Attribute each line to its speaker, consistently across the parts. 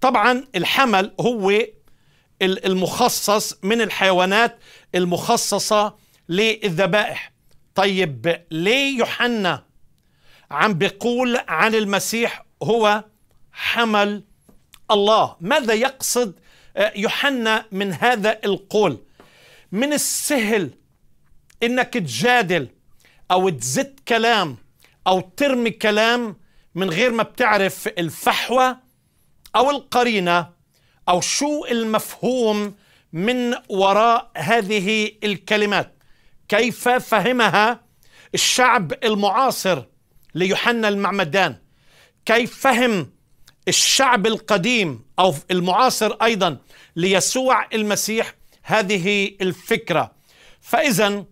Speaker 1: طبعا الحمل هو المخصص من الحيوانات المخصصة للذبائح طيب ليه يوحنا عم بيقول عن المسيح هو حمل الله ماذا يقصد آه، يوحنا من هذا القول من السهل انك تجادل او تزت كلام او ترمي كلام من غير ما بتعرف الفحوى أو القرينة أو شو المفهوم من وراء هذه الكلمات كيف فهمها الشعب المعاصر ليوحنا المعمدان كيف فهم الشعب القديم أو المعاصر أيضا ليسوع المسيح هذه الفكرة فإذا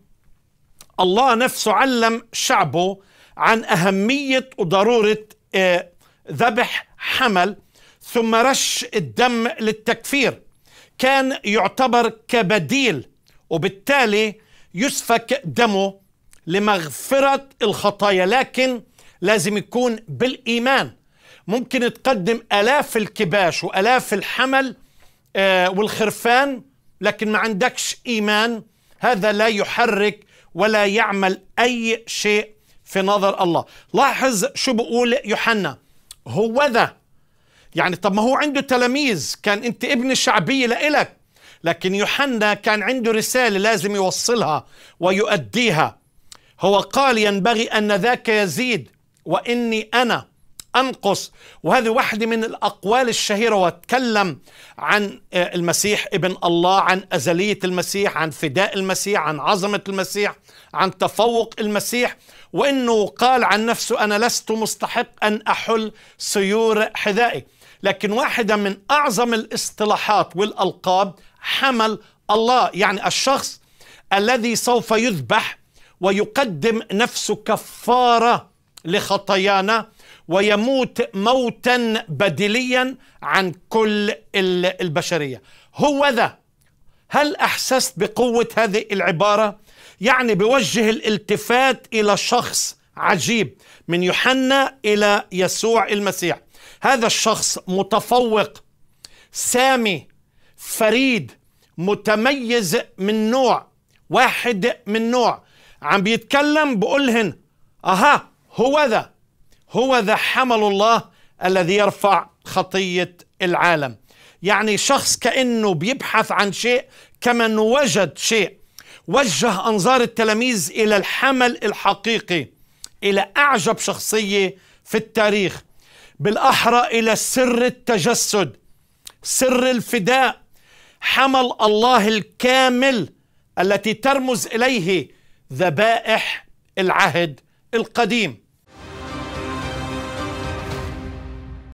Speaker 1: الله نفسه علم شعبه عن أهمية وضرورة آه، ذبح حمل ثم رش الدم للتكفير كان يعتبر كبديل وبالتالي يسفك دمه لمغفرة الخطايا لكن لازم يكون بالإيمان ممكن تقدم ألاف الكباش وألاف الحمل آه، والخرفان لكن ما عندكش إيمان هذا لا يحرك ولا يعمل أي شيء في نظر الله لاحظ شو بقول يوحنا هو ذا يعني طب ما هو عنده تلاميذ كان انت ابن الشعبيه لإلك لكن يوحنا كان عنده رساله لازم يوصلها ويؤديها هو قال ينبغي ان ذاك يزيد واني انا انقص وهذه واحده من الاقوال الشهيره واتكلم عن آه، المسيح ابن الله عن ازليه المسيح عن فداء المسيح عن عظمه المسيح عن تفوق المسيح وانه قال عن نفسه انا لست مستحق ان احل سيور حذائي لكن واحدة من أعظم الاصطلاحات والألقاب حمل الله يعني الشخص الذي سوف يذبح ويقدم نفسه كفارة لخطايانا ويموت موتا بدليا عن كل البشرية هو ذا هل أحسست بقوة هذه العبارة؟ يعني بوجه الالتفات إلى شخص عجيب من يوحنا إلى يسوع المسيح هذا الشخص متفوق سامي فريد متميز من نوع واحد من نوع عم بيتكلم بقولهن أها هو ذا هو ذا حمل الله الذي يرفع خطية العالم يعني شخص كأنه بيبحث عن شيء كمن وجد شيء وجه أنظار التلاميذ إلى الحمل الحقيقي إلى أعجب شخصية في التاريخ بالاحرى الى سر التجسد سر الفداء حمل الله الكامل التي ترمز اليه ذبائح العهد القديم